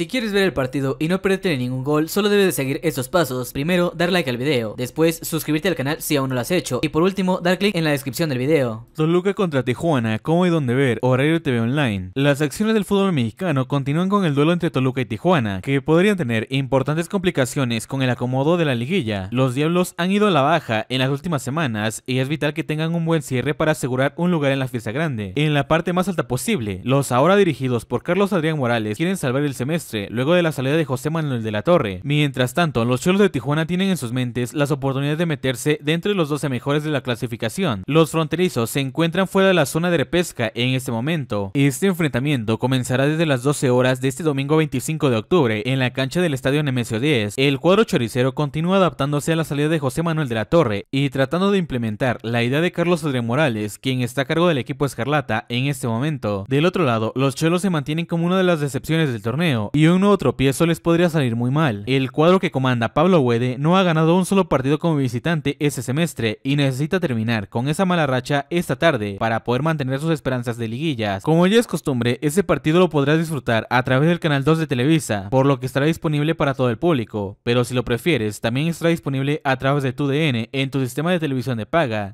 Si quieres ver el partido y no perderte ningún gol, solo debes de seguir estos pasos. Primero, dar like al video. Después, suscribirte al canal si aún no lo has hecho. Y por último, dar clic en la descripción del video. Toluca contra Tijuana, cómo y dónde ver, horario TV Online. Las acciones del fútbol mexicano continúan con el duelo entre Toluca y Tijuana, que podrían tener importantes complicaciones con el acomodo de la liguilla. Los Diablos han ido a la baja en las últimas semanas y es vital que tengan un buen cierre para asegurar un lugar en la fiesta grande. En la parte más alta posible, los ahora dirigidos por Carlos Adrián Morales quieren salvar el semestre luego de la salida de José Manuel de la Torre. Mientras tanto, los Cholos de Tijuana tienen en sus mentes las oportunidades de meterse dentro de los 12 mejores de la clasificación. Los fronterizos se encuentran fuera de la zona de repesca en este momento. Este enfrentamiento comenzará desde las 12 horas de este domingo 25 de octubre en la cancha del Estadio Nemesio 10. El cuadro choricero continúa adaptándose a la salida de José Manuel de la Torre y tratando de implementar la idea de Carlos Adrián Morales, quien está a cargo del equipo Escarlata en este momento. Del otro lado, los Cholos se mantienen como una de las decepciones del torneo y un nuevo tropiezo les podría salir muy mal. El cuadro que comanda Pablo Wede no ha ganado un solo partido como visitante ese semestre y necesita terminar con esa mala racha esta tarde para poder mantener sus esperanzas de liguillas. Como ya es costumbre, ese partido lo podrás disfrutar a través del canal 2 de Televisa, por lo que estará disponible para todo el público, pero si lo prefieres, también estará disponible a través de tu DN en tu sistema de televisión de paga.